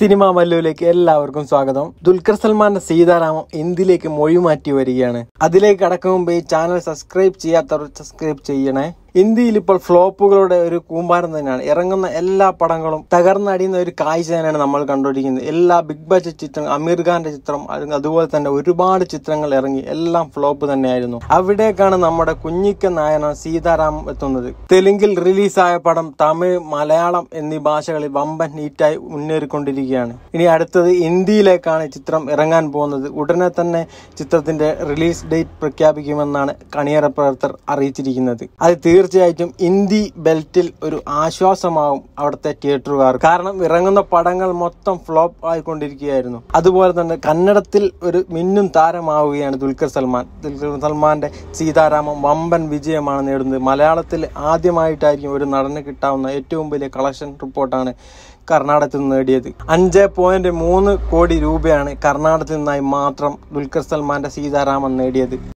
cinema മല്ലുവിലേക്ക് എല്ലാവർക്കും സ്വാഗതം ദുൽഖർ സൽമാന്റെ സീതാരാമം എന്തിലേക്ക് മൊഴി മാറ്റി വരികയാണ് അതിലേക്ക് അടക്കം മുമ്പ് ഈ ചാനൽ സബ്സ്ക്രൈബ് ചെയ്യാത്തവർ സബ്സ്ക്രൈബ് ചെയ്യണേ ഇന്ത്യയിൽ ഇപ്പോൾ ഫ്ലോപ്പുകളുടെ ഒരു കൂമ്പാരം തന്നെയാണ് ഇറങ്ങുന്ന എല്ലാ പടങ്ങളും തകർന്നടിയുന്ന ഒരു കാഴ്ച തന്നെയാണ് നമ്മൾ കണ്ടുകൊണ്ടിരിക്കുന്നത് എല്ലാ ബിഗ് ബഡ്ജറ്റ് ചിത്രം അമീർ ഖാന്റെ ചിത്രം അതുപോലെ തന്നെ ഒരുപാട് ചിത്രങ്ങൾ ഇറങ്ങി എല്ലാം ഫ്ലോപ്പ് തന്നെയായിരുന്നു അവിടേക്കാണ് നമ്മുടെ കുഞ്ഞിക്ക നായന സീതാരാം എത്തുന്നത് തെലുങ്കിൽ റിലീസായ പടം തമിഴ് മലയാളം എന്നീ ഭാഷകളിൽ വമ്പൻ ഹീറ്റായി മുന്നേറിക്കൊണ്ടിരിക്കുകയാണ് ഇനി അടുത്തത് ഇന്ത്യയിലേക്കാണ് ചിത്രം ഇറങ്ങാൻ പോകുന്നത് ഉടനെ തന്നെ ചിത്രത്തിന്റെ റിലീസ് ഡേറ്റ് പ്രഖ്യാപിക്കുമെന്നാണ് കണിയറ പ്രവർത്തകർ അറിയിച്ചിരിക്കുന്നത് അത് തീർച്ചയായും തീർച്ചയായിട്ടും ഇന്ത്യ ബെൽറ്റിൽ ഒരു ആശ്വാസമാവും അവിടുത്തെ തിയേറ്ററുകാർ കാരണം ഇറങ്ങുന്ന പടങ്ങൾ മൊത്തം ഫ്ലോപ്പ് ആയിക്കൊണ്ടിരിക്കുകയായിരുന്നു അതുപോലെ തന്നെ കന്നഡത്തിൽ ഒരു മിന്നും താരമാവുകയാണ് ദുൽഖർ സൽമാൻ ദുൽഖർ സൽമാന്റെ സീതാരാമം വമ്പൻ വിജയമാണ് നേടുന്നത് മലയാളത്തിൽ ആദ്യമായിട്ടായിരിക്കും ഒരു നടന് കിട്ടാവുന്ന ഏറ്റവും വലിയ കളക്ഷൻ റിപ്പോർട്ടാണ് കർണാടകത്തിൽ നിന്ന് നേടിയത് അഞ്ച് പോയിന്റ് മൂന്ന് കോടി രൂപയാണ് കർണാടകത്തിൽ നിന്നായി മാത്രം ദുൽഖർ സൽമാന്റെ സീതാരാമൻ നേടിയത്